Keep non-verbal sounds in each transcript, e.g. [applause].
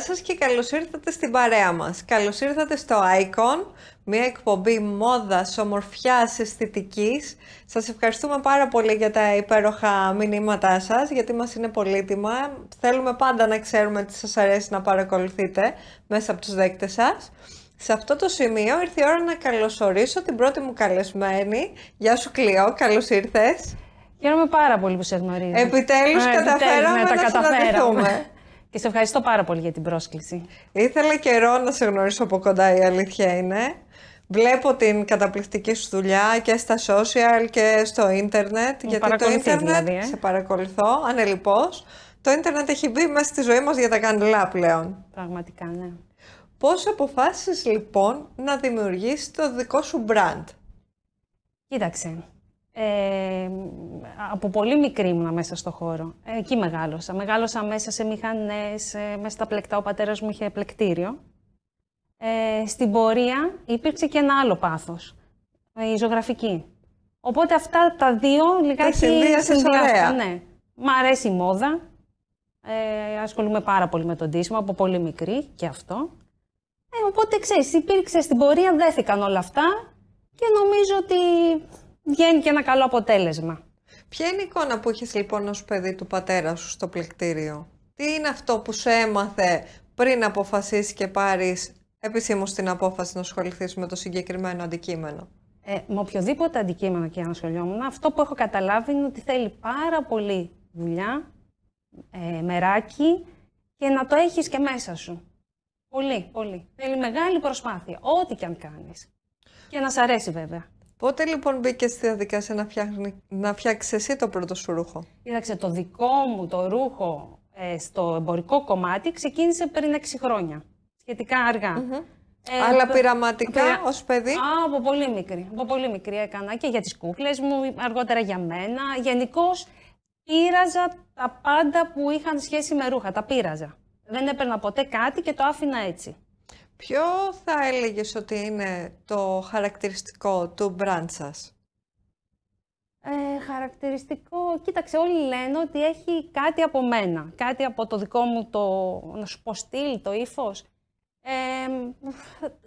σας και καλώς ήρθατε στην παρέα μας. Καλώς ήρθατε στο ICON, μια εκπομπή μόδας, ομορφιάς, αισθητικής. Σας ευχαριστούμε πάρα πολύ για τα υπέροχα μηνύματά σας, γιατί μας είναι πολύτιμα. Θέλουμε πάντα να ξέρουμε τι σας αρέσει να παρακολουθείτε μέσα από τους δέκτες σας. Σε αυτό το σημείο ήρθε η ώρα να καλωσορίσω την πρώτη μου καλεσμένη. Γεια σου Κλειό, καλώς ήρθες. Χαίρομαι πάρα πολύ που σε γνωρίζω. Επιτέλους, καταφέραμε ναι, να, τα καταφέραμε. Και σε ευχαριστώ πάρα πολύ για την πρόσκληση. Ήθελα καιρό να σε γνωρίσω από κοντά, η αλήθεια είναι. Βλέπω την καταπληκτική σου δουλειά και στα social και στο ίντερνετ. γιατί το ίντερνετ δηλαδή, ε? σε παρακολουθώ, ανελιπώς. Το ίντερνετ έχει μπει μέσα στη ζωή μας για τα καντλά πλέον. Πραγματικά, ναι. Πώς αποφάσισες λοιπόν να δημιουργήσεις το δικό σου brand. Κοίταξε, ε, από πολύ μικρή ήμουνα μέσα στο χώρο. Ε, εκεί μεγάλωσα. Μεγάλωσα μέσα σε μηχανές, ε, μέσα στα πλεκτά. Ο πατέρας μου είχε πλεκτήριο. Ε, στην πορεία υπήρξε και ένα άλλο πάθος, η ζωγραφική. Οπότε αυτά τα δύο λιγάκι συνδυάστηκαν. Ναι. Μ' αρέσει η μόδα. Ε, ασχολούμαι πάρα πολύ με τον τίσμα από πολύ μικρή και αυτό. Ε, οπότε ξέρεις, υπήρξε στην πορεία, δέθηκαν όλα αυτά και νομίζω ότι βγαίνει και ένα καλό αποτέλεσμα. Ποια είναι η εικόνα που είχες λοιπόν ως παιδί του πατέρα σου στο πληκτήριο. Τι είναι αυτό που σε έμαθε πριν αποφασίσεις και πάρεις επισήμως την απόφαση να ασχοληθείς με το συγκεκριμένο αντικείμενο. Ε, με οποιοδήποτε αντικείμενο και αν ασχολιόμουν, αυτό που έχω καταλάβει είναι ότι θέλει πάρα πολύ δουλειά, ε, μεράκι και να το έχεις και μέσα σου. Πολύ, πολύ. Θέλει μεγάλη προσπάθεια, ό,τι και αν κάνεις. Και να σ' αρέσει βέβαια. Πότε λοιπόν μπήκες στη διαδικασία να, φτιάχνει, να φτιάξεις εσύ το πρώτο σου ρούχο. Κοίταξε, το δικό μου το ρούχο ε, στο εμπορικό κομμάτι ξεκίνησε πριν 6 χρόνια. Σχετικά αργά. Mm-hmm. Ε, Αλλά το... πειραματικά πειρα... ως παιδί. Α, από πολύ μικρή. Από πολύ μικρή έκανα και για τις κούκλες μου, αργότερα για μένα. Γενικώς πήραζα τα πάντα που είχαν σχέση με ρούχα. Τα πείραζα. Δεν έπαιρνα ποτέ κάτι και το άφηνα έτσι. Ποιο θα έλεγες ότι είναι το χαρακτηριστικό του μπραντ σας? Ε, χαρακτηριστικό, κοίταξε όλοι λένε ότι έχει κάτι από μένα, κάτι από το δικό μου το, να σου πω το ύφος. Ε,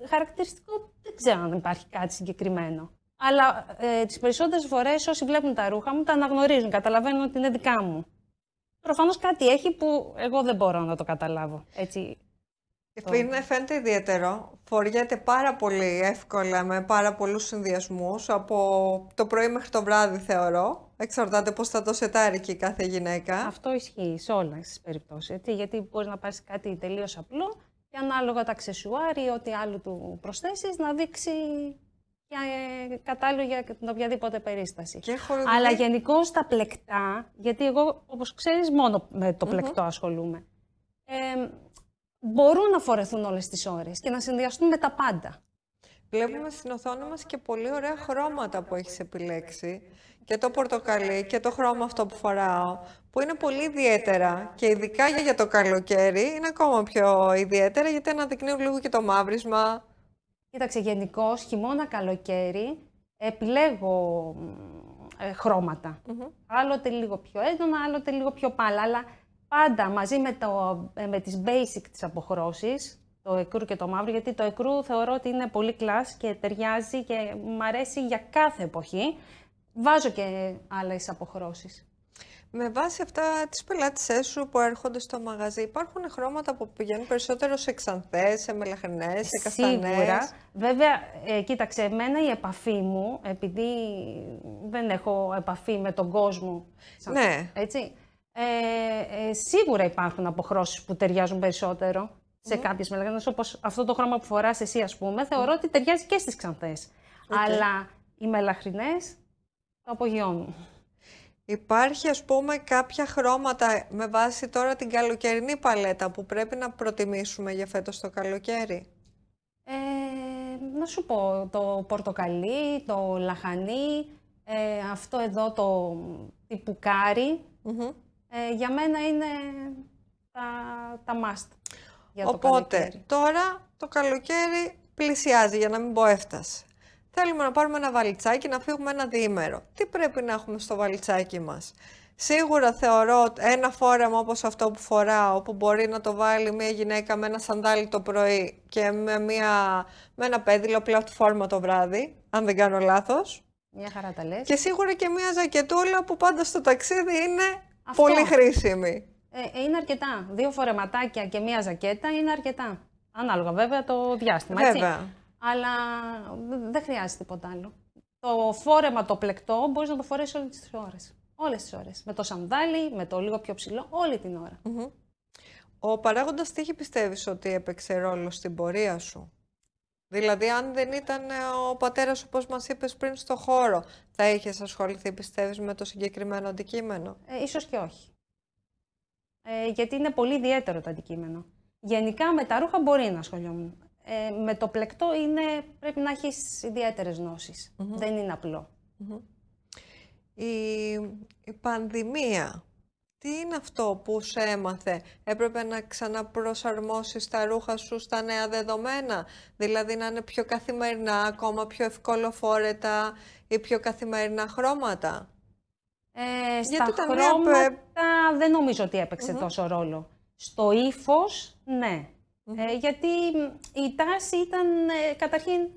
χαρακτηριστικό δεν ξέρω αν υπάρχει κάτι συγκεκριμένο. Αλλά ε, τις περισσότερες φορές όσοι βλέπουν τα ρούχα μου τα αναγνωρίζουν, καταλαβαίνουν ότι είναι δικά μου. Προφανώς κάτι έχει που εγώ δεν μπορώ να το καταλάβω. Έτσι, είναι, φαίνεται ιδιαίτερο. Φοριέται πάρα πολύ εύκολα με πάρα πολλούς συνδυασμούς, από το πρωί μέχρι το βράδυ θεωρώ. Εξαρτάται πώς θα το σετάρει και η κάθε γυναίκα. Αυτό ισχύει σε όλες τις περιπτώσεις, γιατί μπορείς να πάρεις κάτι τελείως απλό και ανάλογα τα αξεσουάρ ή ό,τι άλλο του προσθέσεις να δείξει και ε, κατάλληλο για την οποιαδήποτε περίσταση. Αλλά γενικώς τα πλεκτά, γιατί εγώ όπως ξέρεις μόνο με το πλεκτό mm ασχολούμαι. Ε, μπορούν να φορεθούν όλες τις ώρες και να συνδυαστούν με τα πάντα. Βλέπουμε στην οθόνη μας και πολύ ωραία χρώματα που έχεις επιλέξει. Και το πορτοκαλί και το χρώμα αυτό που φοράω, που είναι πολύ ιδιαίτερα και ειδικά για το καλοκαίρι είναι ακόμα πιο ιδιαίτερα γιατί αναδεικνύουν λίγο και το μαύρισμα. Κοίταξε, γενικώς χειμώνα καλοκαίρι επιλέγω ε, χρωματα Άλλοτε λίγο πιο έντονα, άλλοτε λίγο πιο πάλα, αλλά Πάντα μαζί με, το, ε, με τις basic τις αποχρώσεις, το εκρού και το μαύρο, γιατί το εκρού θεωρώ ότι είναι πολύ κλάσ και ταιριάζει και μου αρέσει για κάθε εποχή. Βάζω και άλλες αποχρώσεις. Με βάση αυτά τις πελάτησε σου που έρχονται στο μαγαζί, υπάρχουν χρώματα που πηγαίνουν περισσότερο σε ξανθές, σε μελαχρινές, σε καστανές. Σίγουρα. Βέβαια, ε, κοίταξε, εμένα η επαφή μου, επειδή δεν έχω επαφή με τον κόσμο. Ναι. Έτσι. Ε, ε, σίγουρα υπάρχουν αποχρώσεις που ταιριάζουν περισσότερο σε κάποιε κάποιες όπω όπως αυτό το χρώμα που φοράς εσύ ας πούμε, θεωρώ ότι ταιριάζει και στις ξανθές. Αλλά οι μελαχρινές το απογειώνουν. Υπάρχει ας πούμε κάποια χρώματα με βάση τώρα την καλοκαιρινή παλέτα που πρέπει να προτιμήσουμε για φέτος το καλοκαίρι. Ε, να σου πω, το πορτοκαλί, το λαχανί, ε, αυτό εδώ το τυπουκαρι ε, για μένα είναι τα, τα must. Για το Οπότε τώρα το καλοκαίρι πλησιάζει για να μην πω έφτασε. Θέλουμε να πάρουμε ένα βαλιτσάκι να φύγουμε ένα διήμερο. Τι πρέπει να έχουμε στο βαλιτσάκι μας. Σίγουρα θεωρώ ένα φόρεμα όπως αυτό που φοράω, όπου μπορεί να το βάλει μια γυναίκα με ένα σανδάλι το πρωί και με, μια, με ένα πέδιλο πλατφόρμα το βράδυ, αν δεν κάνω λάθος. Μια χαρά τα λες. Και σίγουρα και μια ζακετούλα που πάντα στο ταξίδι είναι Πολύ χρήσιμη. Ε, ε, είναι αρκετά. Δύο φορεματάκια και μία ζακέτα είναι αρκετά. Ανάλογα βέβαια το διάστημα. Βέβαια. Έτσι. Αλλά δεν χρειάζεται τίποτα άλλο. Το φόρεμα το πλεκτό μπορείς να το φορέσεις όλες τις ώρες. Όλες τις ώρες. Με το σανδάλι, με το λίγο πιο ψηλό, όλη την ωρα Ο παράγοντας τύχη πιστεύεις ότι έπαιξε ρόλο στην πορεία σου. Δηλαδή, αν δεν ήταν ε, ο πατέρας, όπως μας είπες πριν, στο χώρο, θα είχες ασχοληθεί, πιστεύεις, με το συγκεκριμένο αντικείμενο. Ε, ίσως και όχι. Ε, γιατί είναι πολύ ιδιαίτερο το αντικείμενο. Γενικά με τα ρούχα μπορεί να ασχολιόμουν. Ε, με το πλεκτό είναι, πρέπει να έχεις ιδιαίτερες ιδιαίτερες Δεν είναι η πανδημία τι είναι αυτό που σε έμαθε, έπρεπε να ξαναπροσαρμόσεις τα ρούχα σου στα νέα δεδομένα, δηλαδή να είναι πιο καθημερινά, ακόμα πιο ευκολοφόρετα ή πιο καθημερινά χρώματα. Ε, στα τα χρώματα δεν νομίζω ότι έπαιξε τόσο ρόλο. Στο ύφος, ναι. Ε, γιατί η τάση ήταν, ε, καταρχήν,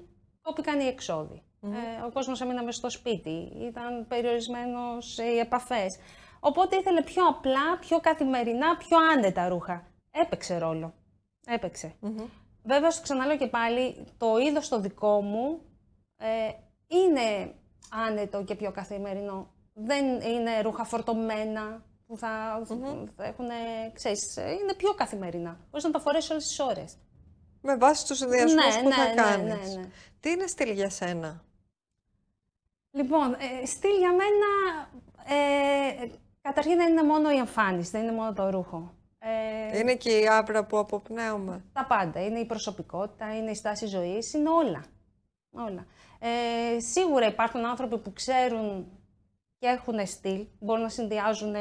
κόπηκαν οι εξόδοι. Mm -hmm. ο κόσμος έμεινε στο σπίτι, ήταν περιορισμένος οι επαφές. Οπότε ήθελε πιο απλά, πιο καθημερινά, πιο άνετα ρούχα. Έπαιξε ρόλο. Βέβαια, σου ξαναλέω και πάλι, το είδος το δικό μου ε, είναι άνετο και πιο καθημερινό. Δεν είναι ρούχα φορτωμένα που θα, mm έχουν, ε, ξέρεις, ε, είναι πιο καθημερινά. Μπορείς να τα φορέσεις όλες τις ώρες. Με βάση τους συνδυασμούς ναι, που ναι, θα ναι, κάνεις. Ναι, ναι, Τι είναι στυλ για σένα? Λοιπόν, ε, στυλ για μένα ε, Καταρχήν δεν είναι μόνο η εμφάνιση, δεν είναι μόνο το ρούχο. Ε, είναι και η άβρα που αποπνέουμε. Τα πάντα. Είναι η προσωπικότητα, είναι η στάση ζωής, είναι όλα. όλα. Ε, σίγουρα υπάρχουν άνθρωποι που ξέρουν και έχουν στυλ, μπορούν να συνδυάζουν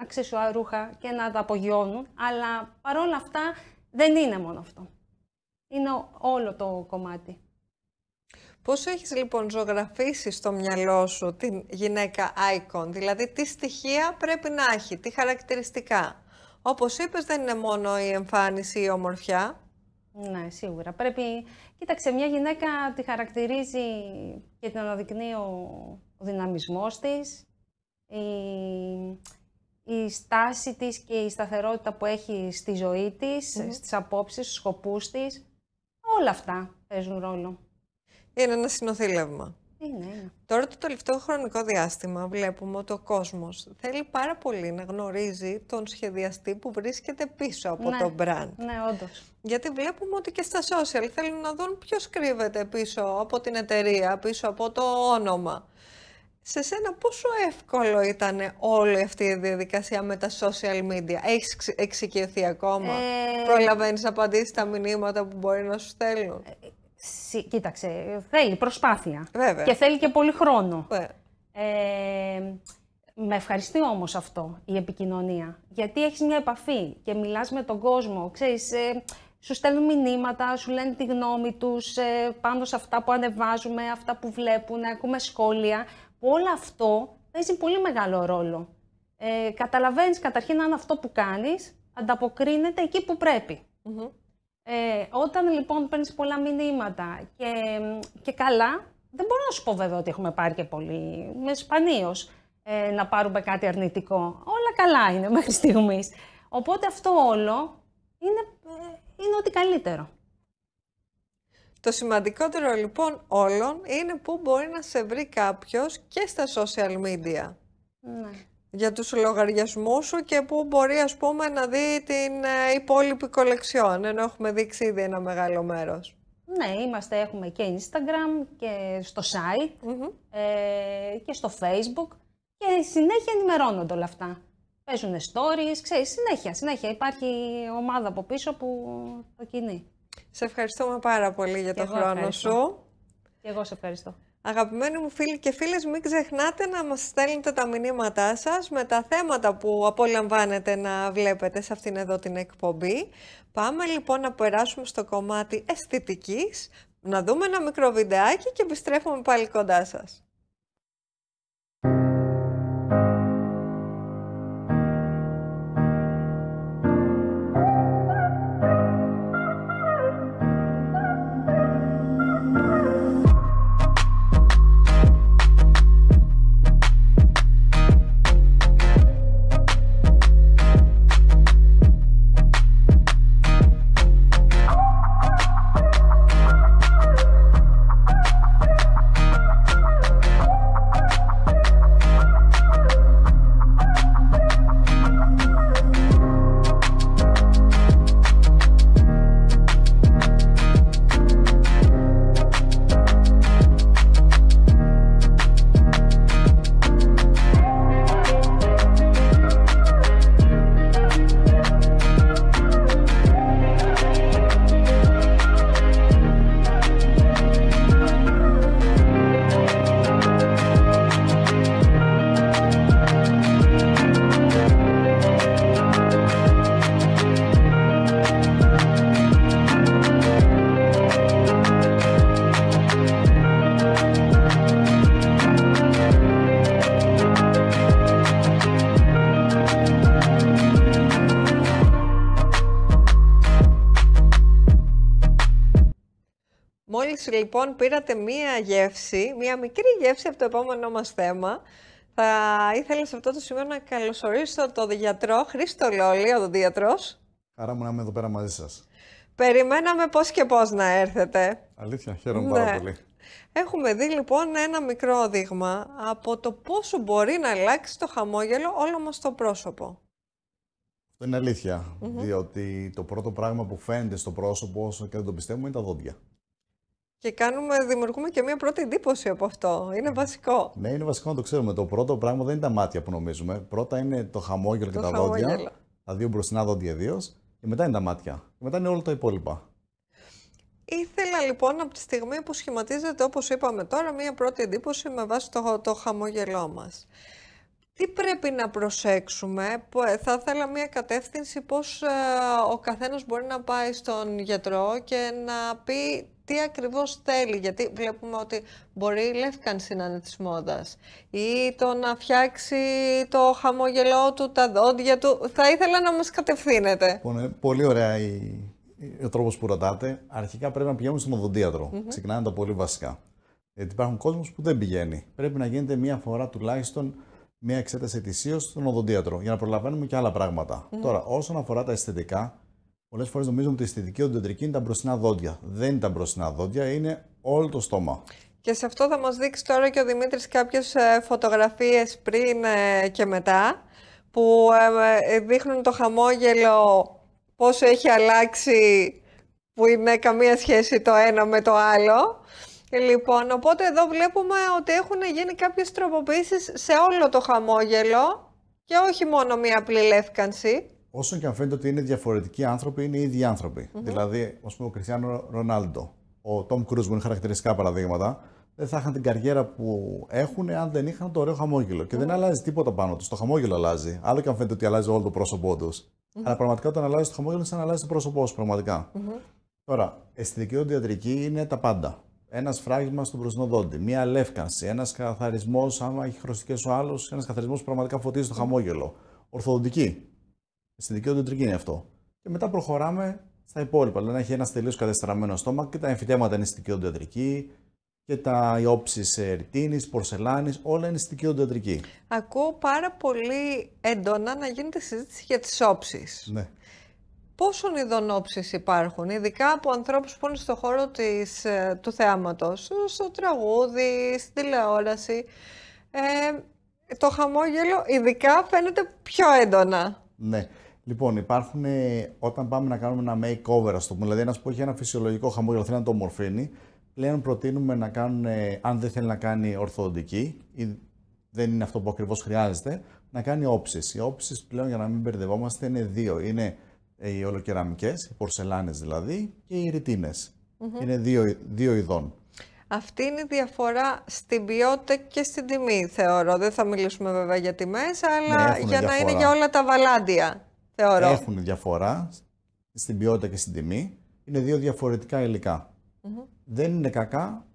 αξεσουά ρούχα και να τα απογειώνουν, αλλά παρόλα αυτά δεν είναι μόνο αυτό. Είναι όλο το κομμάτι. Πώς έχεις λοιπόν ζωγραφίσει στο μυαλό σου την γυναίκα icon, δηλαδή τι στοιχεία πρέπει να έχει, τι χαρακτηριστικά. Όπως είπες δεν είναι μόνο η εμφάνιση, η ομορφιά. Ναι, σίγουρα. Πρέπει, κοίταξε, μια γυναίκα τη χαρακτηρίζει και την αναδεικνύει ο δυναμισμός της, η, η στάση της και η σταθερότητα που έχει στη ζωή της, mm-hmm. στις απόψεις, στους σκοπούς της. Όλα αυτά παίζουν ρόλο. Είναι ένα συνοθήλευμα. Ε, ναι, είναι. Τώρα το τελευταίο χρονικό διάστημα βλέπουμε ότι ο κόσμος θέλει πάρα πολύ να γνωρίζει τον σχεδιαστή που βρίσκεται πίσω από ναι. το brand. Ναι, όντως. Γιατί βλέπουμε ότι και στα social θέλουν να δουν ποιος κρύβεται πίσω από την εταιρεία, πίσω από το όνομα. Σε σένα πόσο εύκολο ήταν όλη αυτή η διαδικασία με τα social media. Έχεις εξοικειωθεί ακόμα. Ε... Προλαβαίνεις να απαντήσεις τα μηνύματα που μπορεί να σου στέλνουν. Ε, Κοίταξε, θέλει προσπάθεια. Και θέλει και πολύ χρόνο. Ναι. Ε, με ευχαριστεί όμως αυτό η επικοινωνία. Γιατί έχεις μια επαφή και μιλάς με τον κόσμο. Ξέρεις, ε, σου στέλνουν μηνύματα, σου λένε τη γνώμη τους ε, πάνω σε αυτά που ανεβάζουμε, αυτά που βλέπουν, ακούμε σχόλια. Όλο αυτό παίζει πολύ μεγάλο ρόλο. Ε, καταλαβαίνεις καταρχήν αν αυτό που κάνεις ανταποκρίνεται εκεί που πρεπει ε, όταν λοιπόν παίρνεις πολλά μηνύματα και, και καλά, δεν μπορώ να σου πω βέβαια ότι έχουμε πάρει και πολύ. Με σπανίως ε, να πάρουμε κάτι αρνητικό. Όλα καλά είναι μέχρι στιγμής. Οπότε αυτό όλο είναι, ε, είναι ότι καλύτερο. Το σημαντικότερο λοιπόν όλων είναι που μπορεί να σε βρει κάποιος και στα social media. Ναι για τους λογαριασμούς σου και που μπορεί ας πούμε να δει την ε, υπόλοιπη κολεξιόν, ενώ έχουμε δείξει ήδη ένα μεγάλο μέρος. Ναι, είμαστε, έχουμε και Instagram και στο site ε, και στο Facebook και συνέχεια ενημερώνονται όλα αυτά. Παίζουν stories, ξέρεις, συνέχεια, συνέχεια. Υπάρχει ομάδα από πίσω που το κινεί. Σε ευχαριστούμε πάρα πολύ για και τον χρόνο σου. Και εγώ σε ευχαριστώ. Αγαπημένοι μου φίλοι και φίλες, μην ξεχνάτε να μας στέλνετε τα μηνύματά σας με τα θέματα που απολαμβάνετε να βλέπετε σε αυτήν εδώ την εκπομπή. Πάμε λοιπόν να περάσουμε στο κομμάτι αισθητικής, να δούμε ένα μικρό βιντεάκι και επιστρέφουμε πάλι κοντά σας. έτσι λοιπόν πήρατε μία γεύση, μία μικρή γεύση από το επόμενό μας θέμα. Θα ήθελα σε αυτό το σημείο να καλωσορίσω τον γιατρό Χρήστο Λόλη, ο δίατρος. Χαρά μου να είμαι εδώ πέρα μαζί σας. Περιμέναμε πώς και πώς να έρθετε. Αλήθεια, χαίρομαι ναι. πάρα πολύ. Έχουμε δει λοιπόν ένα μικρό δείγμα από το πόσο μπορεί να αλλάξει το χαμόγελο όλο μας το πρόσωπο. είναι αλήθεια, mm διότι το πρώτο πράγμα που φαίνεται στο πρόσωπο, όσο και δεν το πιστεύουμε, είναι τα δόντια. Και κάνουμε, δημιουργούμε και μία πρώτη εντύπωση από αυτό. Είναι ναι. βασικό. Ναι, είναι βασικό να το ξέρουμε. Το πρώτο πράγμα δεν είναι τα μάτια που νομίζουμε. Πρώτα είναι το χαμόγελο το και τα χαμόγελο. δόντια. Τα δύο μπροστινά δόντια ιδίως. Και μετά είναι τα μάτια. Και μετά είναι όλα τα υπόλοιπα. Ήθελα λοιπόν από τη στιγμή που σχηματίζεται, όπως είπαμε τώρα, μία πρώτη εντύπωση με βάση το, το χαμόγελό μας. Τι πρέπει να προσέξουμε, ε, θα ήθελα μία κατεύθυνση πώς ε, ο καθένας μπορεί να πάει στον γιατρό και να πει τι ακριβώς θέλει, γιατί βλέπουμε ότι μπορεί η λεύκανση να είναι της μόδας ή το να φτιάξει το χαμογελό του, τα δόντια του. Θα ήθελα να μας κατευθύνετε. Λοιπόν, ε, πολύ ωραία η... ο τρόπος που ρωτάτε. Αρχικά πρέπει να πηγαίνουμε στον οδοντίατρο. Mm -hmm. Ξεκινάνε τα πολύ βασικά. Γιατί υπάρχουν κόσμος που δεν πηγαίνει. Πρέπει να γίνεται μία φορά τουλάχιστον μία εξέταση ετησίως στον οδοντίατρο για να προλαβαίνουμε και άλλα πράγματα. Τώρα, όσον αφορά τα αισθητικά, Πολλές φορές νομίζουμε ότι η αισθητική οντοτρική είναι τα μπροστινά δόντια. Δεν είναι τα μπροστινά δόντια, είναι όλο το στόμα. Και σε αυτό θα μας δείξει τώρα και ο Δημήτρης κάποιες ε, φωτογραφίες πριν ε, και μετά που ε, δείχνουν το χαμόγελο πόσο έχει αλλάξει που είναι καμία σχέση το ένα με το άλλο. Λοιπόν, οπότε εδώ βλέπουμε ότι έχουν γίνει κάποιες τροποποίησεις σε όλο το χαμόγελο και όχι μόνο μία απλή λεύκανση. Όσο και αν φαίνεται ότι είναι διαφορετικοί άνθρωποι, είναι οι ίδιοι άνθρωποι. Mm-hmm. Δηλαδή, ας πούμε, ο Κριστιανό Ρονάλντο, ο Τόμ Κρούζ, που είναι χαρακτηριστικά παραδείγματα, δεν θα είχαν την καριέρα που έχουν αν δεν είχαν το ωραίο χαμόγελο. Και mm-hmm. δεν αλλάζει τίποτα πάνω τους. Το χαμόγελο αλλάζει. Άλλο και αν φαίνεται ότι αλλάζει όλο το πρόσωπό τους. Mm-hmm. Αλλά πραγματικά όταν αλλάζει το χαμόγελο, είναι σαν να αλλάζει το πρόσωπό σου. Πραγματικά. Τώρα, αισθητική οντιατρική είναι τα πάντα. Ένας φράγμα στον μπροστινό μία λεύκανση, ένας καθαρισμός, άμα έχει χρωστικές ο άλλος, ένας καθαρισμός που πραγματικά φωτίζει το χαμόγελο. Ορθοδοντική. Στη δικαιότητα του είναι αυτό. Και μετά προχωράμε στα υπόλοιπα. Δηλαδή, έχει ένας τελείως κατεστραμμένο στόμα και τα εμφυτέματα είναι στη δικαιότητα και τα όψεις ερτίνης, πορσελάνης, όλα είναι στη δικαιότητα Ακούω πάρα πολύ έντονα να γίνεται συζήτηση για τις όψεις. Ναι. Πόσων ειδών όψεις υπάρχουν, ειδικά από ανθρώπους που είναι στον χώρο της, ε, του θεάματος, στο τραγούδι, στην τηλεόραση. Ε, το χαμόγελο ειδικά φαίνεται πιο έντονα. Ναι. Λοιπόν, υπάρχουν ε, όταν πάμε να κάνουμε ένα makeover, ας το πούμε, δηλαδή ένας που έχει ένα φυσιολογικό χαμόγελο, θέλει να το μορφύνει, πλέον προτείνουμε να κάνουν, ε, αν δεν θέλει να κάνει ορθοδοντική ή δεν είναι αυτό που ακριβώς χρειάζεται, να κάνει όψεις. Οι όψεις πλέον, για να μην μπερδευόμαστε, είναι δύο. Είναι ε, οι ολοκεραμικές, οι πορσελάνες δηλαδή, και οι ρητινε Είναι δύο, δύο ειδών. Αυτή είναι η διαφορά στην ποιότητα και στην τιμή, θεωρώ. Δεν θα μιλήσουμε βέβαια για τιμές, αλλά ναι, για να είναι για όλα τα βαλάντια. Θεωρώ. Έχουν διαφορά στην ποιότητα και στην τιμή. Είναι δύο διαφορετικά υλικά. Δεν είναι κακά,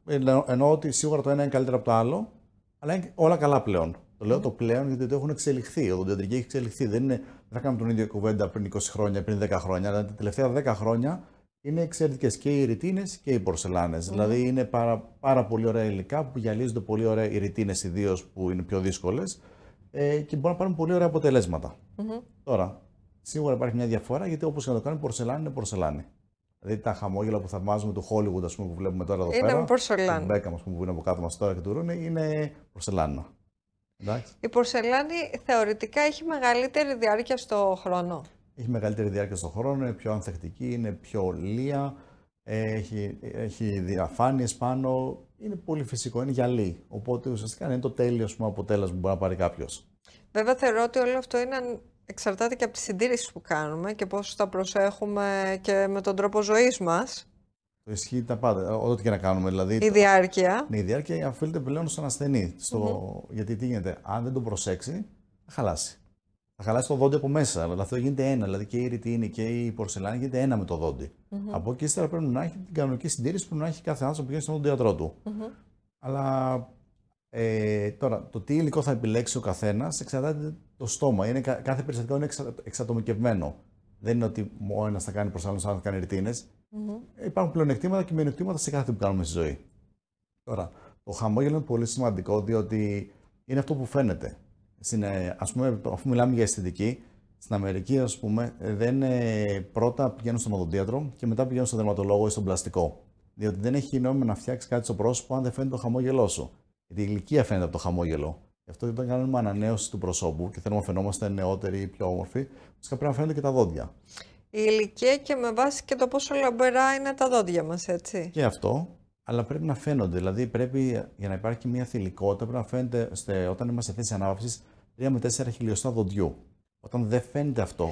εννοώ ότι σίγουρα το ένα είναι καλύτερο από το άλλο, αλλά είναι όλα καλά πλέον. Το λέω το πλέον γιατί το έχουν εξελιχθεί. Ο δοντιατρική έχει εξελιχθεί. Δεν, είναι, δεν θα κάνουμε τον ίδιο κουβέντα πριν 20 χρόνια, πριν 10 χρόνια, αλλά τα τελευταία 10 χρόνια είναι εξαιρετικές και οι ρητίνες και οι πορσελάνες. Mm. Δηλαδή είναι πάρα, πάρα πολύ ωραία υλικά που γυαλίζονται πολύ ωραία οι ρητίνες, ιδίως που είναι πιο δύσκολες ε, και μπορούν να πάρουν πολύ ωραία αποτελέσματα. Τώρα, Σίγουρα υπάρχει μια διαφορά γιατί όπως και να το κάνουμε, πορσελάνη είναι πορσελάνη. Δηλαδή τα χαμόγελα που θαυμάζουμε του Χόλιγουντ που βλέπουμε τώρα εδώ είναι πέρα. Είναι πορσελάνη. Το Μπέκαμ πούμε, που είναι από κάτω μας τώρα και του Ρούνε είναι πορσελάνο. Εντάξει. Η πορσελάνη θεωρητικά έχει μεγαλύτερη διάρκεια στο χρόνο. Έχει μεγαλύτερη διάρκεια στο χρόνο, είναι πιο ανθεκτική, είναι πιο λεία, έχει, έχει διαφάνειες πάνω. Είναι πολύ φυσικό, είναι γυαλί. Οπότε ουσιαστικά είναι το τέλειο πούμε, αποτέλεσμα που μπορεί να πάρει κάποιος. Βέβαια θεωρώ ότι όλο αυτό είναι εξαρτάται και από τη συντήρηση που κάνουμε και πόσο τα προσέχουμε και με τον τρόπο ζωής μας. Το ισχύει τα πάντα, ό,τι και να κάνουμε. Δηλαδή, η διάρκεια. Ναι, η διάρκεια οφείλεται πλέον στον ασθενή. Στο... Γιατί τι γίνεται, αν δεν τον προσέξει, θα χαλάσει. Θα χαλάσει το δόντι από μέσα. Αλλά αυτό γίνεται ένα. Δηλαδή και η ρητίνη και η πορσελάνη γίνεται ένα με το δοντι mm-hmm. Από εκεί ύστερα πρέπει να έχει την κανονική συντήρηση που να έχει κάθε άνθρωπο που πηγαίνει στον διατρό του. Αλλά ε, τώρα, το τι υλικό θα επιλέξει ο καθένας εξαρτάται το στόμα. Είναι, κάθε περιστατικό είναι εξα, εξατομικευμένο. Δεν είναι ότι ο ένας θα κάνει προς άλλον, ο θα κάνει ρητίνες. Mm-hmm. Υπάρχουν πλεονεκτήματα και μειονεκτήματα σε κάθε που κάνουμε στη ζωή. Τώρα, το χαμόγελο είναι πολύ σημαντικό διότι είναι αυτό που φαίνεται. Στην, ε, ας πούμε, αφού μιλάμε για αισθητική, στην Αμερική, ας πούμε, ε, δεν, ε, πρώτα πηγαίνω στον οδοντίατρο και μετά πηγαίνουν στον δερματολόγο ή στον πλαστικό. Διότι δεν έχει νόημα να φτιάξεις κάτι στο πρόσωπο αν δεν φαίνεται το χαμόγελό σου. Γιατί η ηλικία φαίνεται από το χαμόγελο. Γι' αυτό όταν κάνουμε ανανέωση του προσώπου και θέλουμε να φαινόμαστε νεότεροι ή πιο όμορφοι, φυσικά πρέπει να φαίνονται και τα δόντια. Η ηλικία και με βάση και το πόσο λαμπερά είναι τα δόντια μας, έτσι. Και αυτό, αλλά πρέπει να φαίνονται. Δηλαδή, πρέπει για να υπάρχει μια θηλυκότητα, πρέπει να φαίνεται στε, όταν είμαστε σε θέση ανάπαυση 3 με 4 χιλιοστά δοντιού. Όταν δεν φαίνεται αυτό.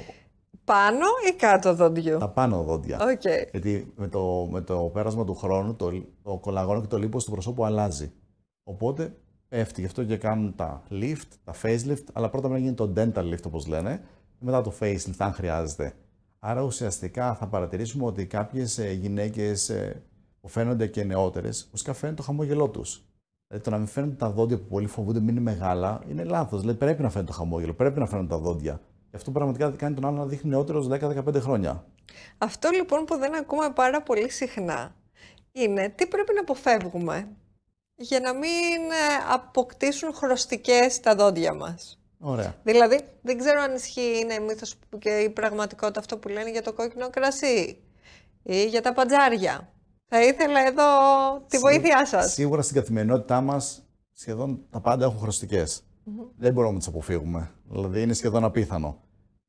Πάνω ή κάτω δοντιού. Τα πάνω δόντια. Okay. Γιατί με το, με το πέρασμα του χρόνου, το, το κολαγόνο και το λίπος του προσώπου αλλάζει. Οπότε πέφτει. Γι' αυτό και κάνουν τα lift, τα facelift, αλλά πρώτα πρέπει να γίνει το dental lift όπως λένε και μετά το facelift αν χρειάζεται. Άρα ουσιαστικά θα παρατηρήσουμε ότι κάποιες ε, γυναίκες ε, που φαίνονται και νεότερες, ουσιαστικά φαίνεται το χαμόγελό τους. Δηλαδή το να μην φαίνονται τα δόντια που πολύ φοβούνται μην είναι μεγάλα είναι λάθος. Δηλαδή πρέπει να φαίνεται το χαμόγελο, πρέπει να φαίνονται τα δόντια. Γι' αυτό πραγματικά κάνει τον άλλο να δείχνει νεότερος 10-15 χρόνια. Αυτό λοιπόν που δεν ακούμε πάρα πολύ συχνά είναι τι πρέπει να αποφεύγουμε για να μην ε, αποκτήσουν χρωστικές τα δόντια μας. Ωραία. Δηλαδή, δεν ξέρω αν ισχύει, είναι μύθος και η πραγματικότητα αυτό που λένε για το κόκκινο κρασί ή για τα παντζάρια. Θα ήθελα εδώ τη βοήθειά σας. Σίγουρα στην καθημερινότητά μας σχεδόν τα πάντα έχουν Δεν μπορούμε να τις αποφύγουμε. Δηλαδή, είναι σχεδόν απίθανο.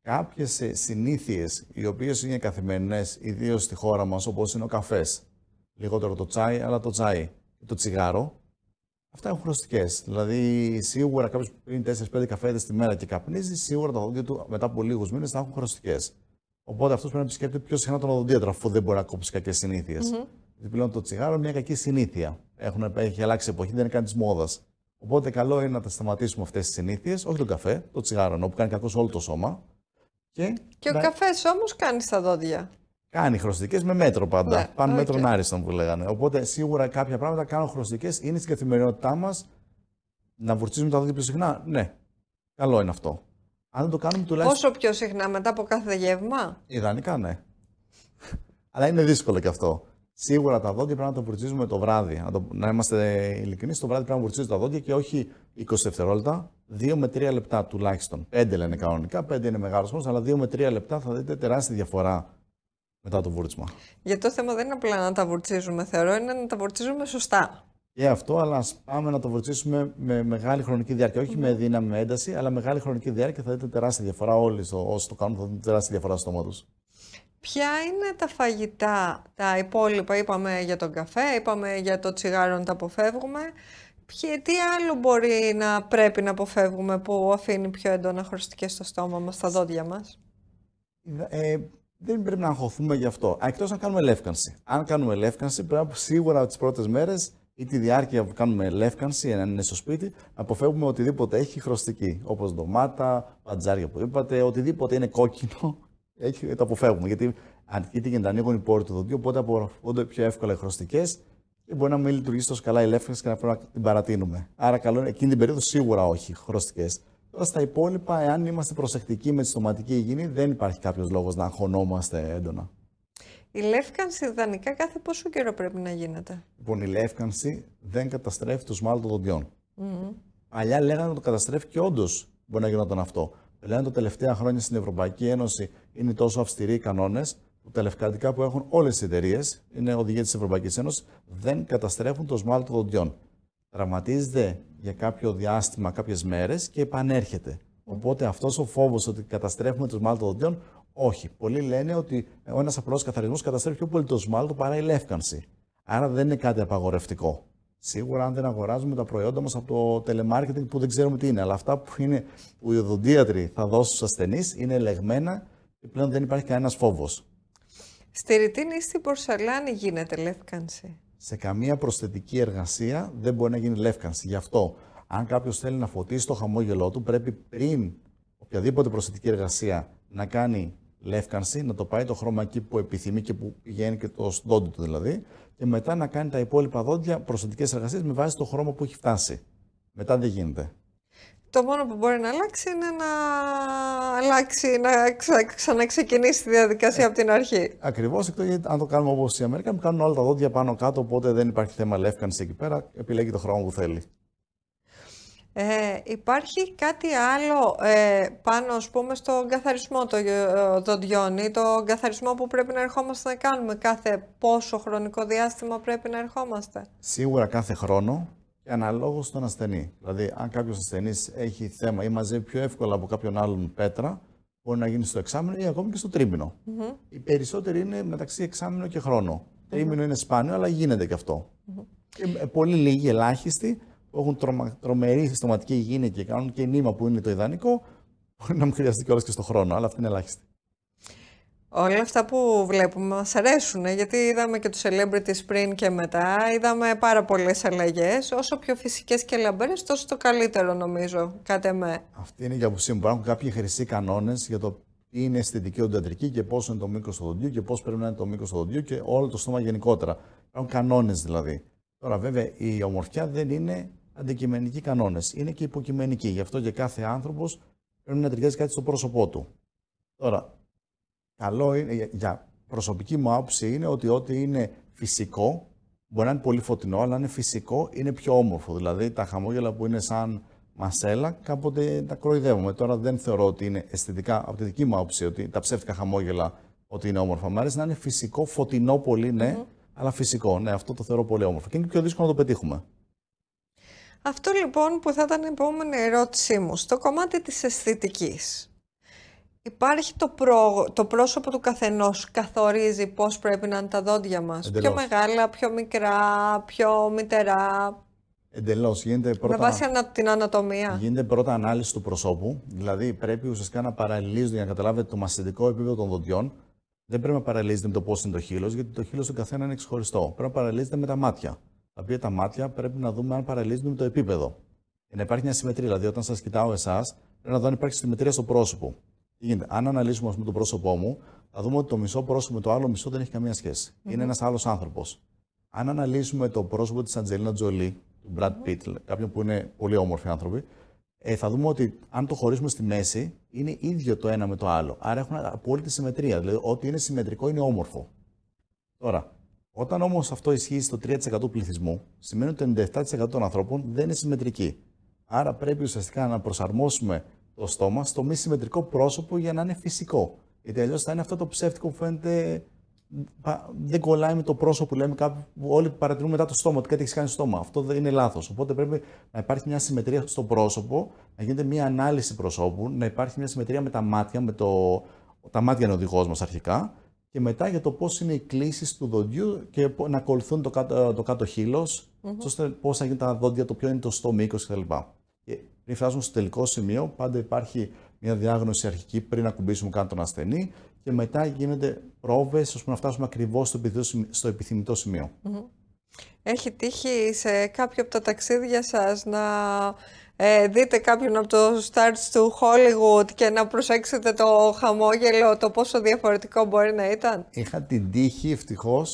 Κάποιες ε, συνήθειες οι οποίες είναι καθημερινές, ιδίως στη χώρα μας, όπως είναι ο καφές, λιγότερο το τσάι, αλλά το τσάι, το τσιγάρο, Αυτά έχουν χρωστικές. Δηλαδή, σίγουρα κάποιος που πίνει 4-5 καφέδες τη μέρα και καπνίζει, σίγουρα τα δόντια του μετά από λίγους μήνες θα έχουν χρωστικές. Οπότε αυτός πρέπει να επισκέπτεται πιο συχνά τον οδοντίατρο, αφού δεν μπορεί να κόψει κακές συνήθειες. Πλέον το τσιγάρο είναι μια κακή συνήθεια. Έχουν, έχει αλλάξει η εποχή, δεν είναι καν της μόδας. Οπότε καλό είναι να τα σταματήσουμε αυτές τις συνήθειες, όχι τον καφέ, το τσιγάρο που κάνει κακός όλο το σώμα. Και, και ο καφές όμως κάνει στα δόντια. Κάνει χρωστικέ με μέτρο πάντα. Ναι, Πάνω okay. μέτρον άριστον που λέγανε. Οπότε σίγουρα κάποια πράγματα κάνω χρωστικέ, είναι στην καθημερινότητά μας να βουρτσίζουμε τα δόντια πιο συχνά. Ναι, καλό είναι αυτό. Αν δεν το κάνουμε τουλάχιστον. Όσο πιο συχνά μετά από κάθε γεύμα. Ιδανικά ναι. Αλλά είναι δύσκολο και αυτό. Σίγουρα τα δόντια πρέπει να τα βουρτσίζουμε το βράδυ. Να, το... να είμαστε ειλικρινείς, το βράδυ πρέπει να βουρτσίζουμε τα δόντια και όχι 20 δευτερόλεπτα, 2 με 3 λεπτά τουλάχιστον. 5 λένε κανονικά, 5 είναι μεγάλος χρόνος, αλλά 2 με 3 λεπτά θα δείτε τεράστια διαφορά μετά το βούρτσμα. Γιατί το θέμα δεν είναι απλά να τα βουρτσίζουμε, θεωρώ, είναι να τα βουρτσίζουμε σωστά. Και αυτό, αλλά ας πάμε να το βουρτσίσουμε με μεγάλη χρονική διάρκεια. Όχι mm. με δύναμη, με ένταση, αλλά μεγάλη χρονική διάρκεια θα δείτε τεράστια διαφορά. Όλοι όσοι το κάνουν θα δείτε τεράστια διαφορά στο στόμα τους. Ποια είναι τα φαγητά, τα υπόλοιπα, είπαμε για τον καφέ, είπαμε για το τσιγάρο να τα αποφεύγουμε. τι άλλο μπορεί να πρέπει να αποφεύγουμε που αφήνει πιο έντονα χρωστικές στο στόμα μας, στα δόντια μας. Ε, δεν πρέπει να αγχωθούμε γι' αυτό. Εκτός αν κάνουμε λεύκανση. Αν κάνουμε λεύκανση, πρέπει σίγουρα τις πρώτες μέρες ή τη διάρκεια που κάνουμε λεύκανση, αν είναι στο σπίτι, αποφεύγουμε οτιδήποτε έχει χρωστική. Όπως ντομάτα, πατζάρια που είπατε, οτιδήποτε είναι κόκκινο, [laughs] έχει, το αποφεύγουμε. Γιατί αρκείται και να ανοίγουν οι πόροι του δοντιού, οπότε απορροφούνται πιο εύκολα οι χρωστικές και μπορεί να μην λειτουργήσει τόσο καλά η λεύκανση και να πρέπει να την παρατείνουμε. Άρα, καλό είναι εκείνη την περίοδο σίγουρα όχι χρωστικές. Τώρα στα υπόλοιπα, εάν είμαστε προσεκτικοί με τη στοματική υγιεινή, δεν υπάρχει κάποιος λόγος να αγχωνόμαστε έντονα. Η λεύκανση ιδανικά κάθε πόσο καιρό πρέπει να γίνεται. Λοιπόν, η λεύκανση δεν καταστρέφει το σμάλ των δοντιών. Mm. Αλλιά λέγανε ότι το καταστρέφει και όντως μπορεί να γινόταν αυτό. Λένε τα τελευταία χρόνια στην Ευρωπαϊκή Ένωση είναι τόσο αυστηροί οι κανόνες που τα λευκαντικά που έχουν όλες οι εταιρείες, είναι οδηγία της Ευρωπαϊκής Ένωσης, δεν καταστρέφουν το σμάλτο των δοντιών. Τραυματίζεται για κάποιο διάστημα, κάποιες μέρες και επανέρχεται. Οπότε αυτός ο φόβος ότι καταστρέφουμε το σμάλτο δοντιών, όχι. Πολλοί λένε ότι ο ένας απλός καθαρισμός καταστρέφει πιο πολύ το σμάλτο παρά η λεύκανση. Άρα δεν είναι κάτι απαγορευτικό. Σίγουρα, αν δεν αγοράζουμε τα προϊόντα μας από το telemarketing που δεν ξέρουμε τι είναι, αλλά αυτά που, είναι, οι οδοντίατροι θα δώσουν στους ασθενείς είναι ελεγμένα και πλέον δεν υπάρχει κανένας φόβος. Στη ρητίνη ή στην πορσελάνη γίνεται λεύκανση σε καμία προσθετική εργασία δεν μπορεί να γίνει λεύκανση. Γι' αυτό, αν κάποιος θέλει να φωτίσει το χαμόγελό του, πρέπει πριν οποιαδήποτε προσθετική εργασία να κάνει λεύκανση, να το πάει το χρώμα εκεί που επιθυμεί και που πηγαίνει και το δόντι του δηλαδή, και μετά να κάνει τα υπόλοιπα δόντια προσθετικές εργασίες με βάση το χρώμα που έχει φτάσει. Μετά δεν γίνεται. Το μόνο που μπορεί να αλλάξει είναι να αλλάξει, να ξα... ξαναξεκινήσει τη διαδικασία ε, από την αρχή. Ακριβώς, αν το κάνουμε όπως η Αμερικανοί, που κάνουν όλα τα δόντια πάνω κάτω, οπότε δεν υπάρχει θέμα λεύκανση εκεί πέρα, επιλέγει το χρόνο που θέλει. Ε, υπάρχει κάτι άλλο ε, πάνω, ας πούμε, στον καθαρισμό των το, δοντιών ε, ή τον καθαρισμό που πρέπει να ερχόμαστε να κάνουμε κάθε πόσο χρονικό διάστημα πρέπει να ερχόμαστε. Σίγουρα κάθε χρόνο αναλόγως στον ασθενή. Δηλαδή, αν κάποιος ασθενής έχει θέμα ή μαζεύει πιο εύκολα από κάποιον άλλον πέτρα, μπορεί να γίνει στο εξάμεινο ή ακόμη και στο τρίμηνο. Mm-hmm. Οι περισσότεροι είναι μεταξύ εξάμεινο και χρόνο. Mm-hmm. Τρίμηνο είναι σπάνιο, αλλά γίνεται και αυτό. Mm-hmm. Και ε, πολύ λίγοι, ελάχιστοι, που έχουν τρομα... τρομερή συστοματική υγιεινή και κάνουν και νήμα που είναι το ιδανικό, μπορεί να μην χρειαστεί κιόλας και στο χρόνο, αλλά αυτή είναι ελάχιστη. Όλα αυτά που βλέπουμε μας αρέσουν, ε, γιατί είδαμε και τους celebrities πριν και μετά, είδαμε πάρα πολλές αλλαγές, όσο πιο φυσικές και λαμπέρες, τόσο το καλύτερο νομίζω, κάτε με. Αυτή είναι η απόψη μου. Υπάρχουν κάποιοι χρυσοί κανόνες για το τι είναι αισθητική οντιατρική και πόσο είναι το μήκος του δοντιού και πώς πρέπει να είναι το μήκος του δοντιού και όλο το στόμα γενικότερα. Υπάρχουν κανόνες δηλαδή. Τώρα βέβαια η ομορφιά δεν είναι αντικειμενικοί κανόνες, είναι και υποκειμενικοί. Γι' αυτό και κάθε άνθρωπος πρέπει να ταιριάζει κάτι στο πρόσωπό του. Τώρα, καλό είναι, για προσωπική μου άποψη είναι ότι ό,τι είναι φυσικό, μπορεί να είναι πολύ φωτεινό, αλλά αν είναι φυσικό είναι πιο όμορφο. Δηλαδή τα χαμόγελα που είναι σαν μασέλα, κάποτε τα κροϊδεύουμε. Τώρα δεν θεωρώ ότι είναι αισθητικά, από τη δική μου άποψη, ότι τα ψεύτικα χαμόγελα ότι είναι όμορφα. Μ' αρέσει να είναι φυσικό, φωτεινό πολύ, ναι, αλλά φυσικό. Ναι, αυτό το θεωρώ πολύ όμορφο. Και είναι πιο δύσκολο να το πετύχουμε. Αυτό λοιπόν που θα ήταν η επόμενη ερώτησή μου, στο κομμάτι της αισθητικής. Υπάρχει το, το πρόσωπο του καθενός καθορίζει πώς πρέπει να είναι τα δόντια μας. Πιο μεγάλα, πιο μικρά, πιο μητερά. Εντελώς. Γίνεται πρώτα. Με βάση την ανατομία. Γίνεται πρώτα ανάλυση του προσώπου. Δηλαδή πρέπει ουσιαστικά να παραλληλίζονται για να καταλάβετε το μασθητικό επίπεδο των δοντιών. Δεν πρέπει να παραλληλίζεται με το πώς είναι το χείλος, γιατί το χείλος του καθένα είναι ξεχωριστό. Πρέπει να παραλληλίζεται με τα μάτια. Τα οποία τα μάτια πρέπει να δούμε αν παραλληλίζονται με το επίπεδο. Για να υπάρχει μια συμμετρία. Δηλαδή, όταν σας κοιτάω εσάς, πρέπει να δω αν υπάρχει συμμετρία στο πρόσωπο. Αν αναλύσουμε το πρόσωπό μου, θα δούμε ότι το μισό πρόσωπο με το άλλο μισό δεν έχει καμία σχέση. Είναι ένας άλλος άνθρωπος. Αν αναλύσουμε το πρόσωπο της Αντζελίνα Τζολί, του Brad Pitt, κάποιον που είναι πολύ όμορφοι άνθρωποι, ε, θα δούμε ότι αν το χωρίσουμε στη μέση, είναι ίδιο το ένα με το άλλο. Άρα έχουν απόλυτη συμμετρία. Δηλαδή, ό,τι είναι συμμετρικό είναι όμορφο. Τώρα, όταν όμως αυτό ισχύει στο 3% του πληθυσμού, σημαίνει ότι το 97% των ανθρώπων δεν είναι συμμετρική. Άρα πρέπει ουσιαστικά να προσαρμόσουμε στόμα στο μη συμμετρικό πρόσωπο για να είναι φυσικό. Γιατί αλλιώς θα είναι αυτό το ψεύτικο που φαίνεται. Δεν κολλάει με το πρόσωπο που λέμε κάποιοι. Όλοι παρατηρούν μετά το στόμα ότι κάτι έχει κάνει στο στόμα. Αυτό δεν είναι λάθος. Οπότε πρέπει να υπάρχει μια συμμετρία στο πρόσωπο, να γίνεται μια ανάλυση προσώπου, να υπάρχει μια συμμετρία με τα μάτια, με το... τα μάτια είναι ο οδηγός μας αρχικά, και μετά για το πώς είναι οι κλήσεις του δοντιού και να ακολουθούν το κάτω, το κάτω χείλος, mm-hmm. ώστε πώς θα γίνουν τα δόντια, το ποιο είναι το στόμα κτλ πριν φτάσουμε στο τελικό σημείο, πάντα υπάρχει μια διάγνωση αρχική πριν ακουμπήσουμε καν τον ασθενή και μετά γίνονται πρόβες ώστε να φτάσουμε ακριβώς στο επιθυμητό σημείο. Έχει τύχει σε κάποιο από τα ταξίδια σας να ε, δείτε κάποιον από το Stars του Hollywood και να προσέξετε το χαμόγελο, το πόσο διαφορετικό μπορεί να ήταν. Είχα την τύχη ευτυχώς,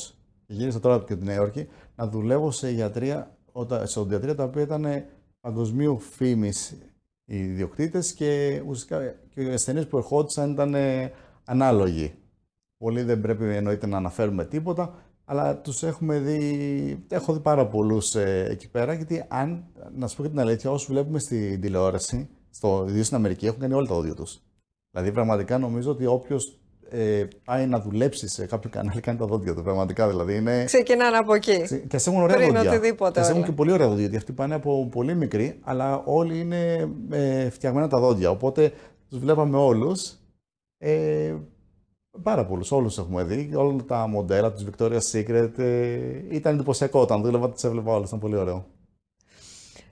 γύρισα τώρα από την Νέα Υόρκη, να δουλεύω σε ιατρία, σε τα οποία ήταν παγκοσμίου φήμης οι ιδιοκτήτες και ουσιαστικά και οι ασθενείς που ερχόντουσαν ήταν ε, ανάλογοι. Πολλοί δεν πρέπει εννοείται να αναφέρουμε τίποτα, αλλά τους έχουμε δει, έχω δει πάρα πολλούς ε, εκεί πέρα, γιατί αν, να σου πω και την αλήθεια, όσους βλέπουμε στην τηλεόραση, στο, ιδίως στην Αμερική, έχουν κάνει όλα τα όδια τους. Δηλαδή πραγματικά νομίζω ότι όποιος ε, πάει να δουλέψει σε κάποιο κανάλι, κάνει τα δόντια του. Πραγματικά δηλαδή. Είναι... Ξεκινάνε από εκεί. Και σε έχουν ωραία δόντια. και έχουν και πολύ ωραία δόντια, γιατί αυτοί πάνε από πολύ μικρή, αλλά όλοι είναι ε, φτιαγμένα τα δόντια. Οπότε τους βλέπαμε όλους. Ε, πάρα πολλούς. Όλους έχουμε δει. Όλα τα μοντέλα της Victoria's Secret. Ε, ήταν εντυπωσιακό όταν δούλευα, τις έβλεπα όλες. Ήταν πολύ ωραίο.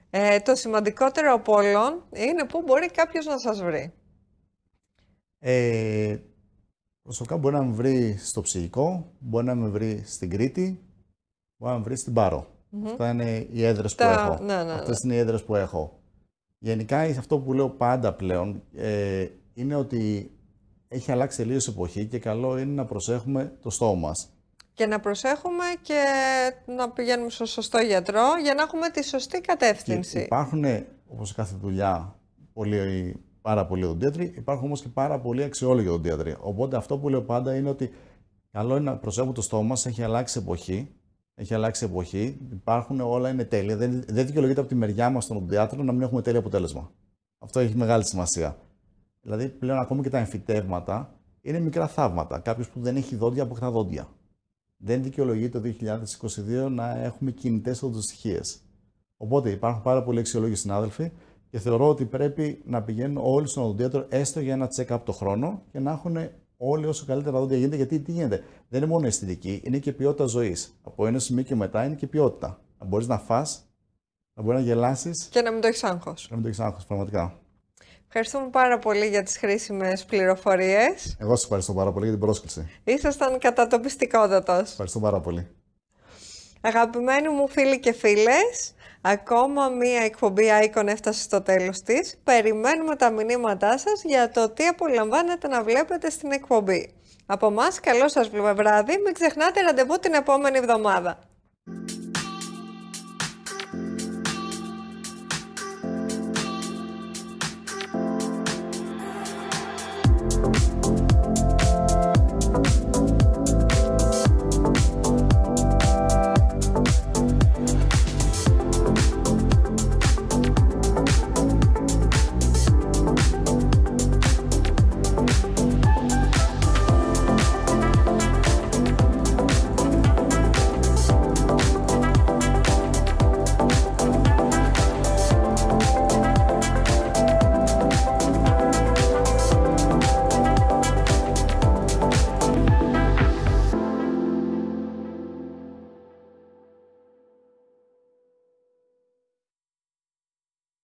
Ε, το σημαντικότερο από όλων είναι πού μπορεί κάποιος να σας βρει. Ε, Προσωπικά μπορεί να με βρει στο ψυχικό, μπορεί να με βρει στην Κρήτη, μπορεί να με βρει στην Πάρο. Mm-hmm. Αυτά είναι οι έδρες που έχω. Ναι, ναι, ναι, είναι οι έδρες που έχω. Γενικά αυτό που λέω πάντα πλέον ε, είναι ότι έχει αλλάξει τελείως εποχή και καλό είναι να προσέχουμε το στόμα μας. Και να προσέχουμε και να πηγαίνουμε στο σωστό γιατρό για να έχουμε τη σωστή κατεύθυνση. Και υπάρχουν, όπως κάθε δουλειά, πολλοί πάρα πολλοί οδοντίατροι, υπάρχουν όμως και πάρα πολλοί αξιόλογοι οδοντίατροι. Οπότε αυτό που λέω πάντα είναι ότι καλό είναι να προσέχουμε το στόμα μας, έχει αλλάξει εποχή. Έχει αλλάξει εποχή, υπάρχουν όλα είναι τέλεια. Δεν, δεν δικαιολογείται από τη μεριά μας των οδοντιάτρων να μην έχουμε τέλειο αποτέλεσμα. Αυτό έχει μεγάλη σημασία. Δηλαδή, πλέον ακόμη και τα εμφυτεύματα είναι μικρά θαύματα. Κάποιος που δεν έχει δόντια αποκτά δόντια. Δεν δικαιολογεί το 2022 να έχουμε κινητές οδοντοστοιχίε. Οπότε υπάρχουν πάρα πολλοί αξιολόγοι συνάδελφοι και θεωρώ ότι πρέπει να πηγαίνουν όλοι στον οδοντίατρο έστω για ένα check-up το χρόνο και να έχουν όλοι όσο καλύτερα δόντια γίνεται. Γιατί τι γίνεται, δεν είναι μόνο αισθητική, είναι και ποιότητα ζωής. Από ένα σημείο και μετά είναι και ποιότητα. Να μπορείς να φας, να μπορείς να γελάσεις. Και να μην το έχεις άγχος. Να μην το έχεις άγχος, πραγματικά. Ευχαριστούμε πάρα πολύ για τις χρήσιμες πληροφορίες. Εγώ σας ευχαριστώ πάρα πολύ για την πρόσκληση. Ήσασταν κατατοπιστικότατος. Ευχαριστώ πάρα πολύ. Αγαπημένοι μου φίλοι και φίλες, Ακόμα μία εκπομπή Icon έφτασε στο τέλος της. Περιμένουμε τα μηνύματά σας για το τι απολαμβάνετε να βλέπετε στην εκπομπή. Από μας καλό σας βράδυ, μην ξεχνάτε ραντεβού την επόμενη εβδομάδα.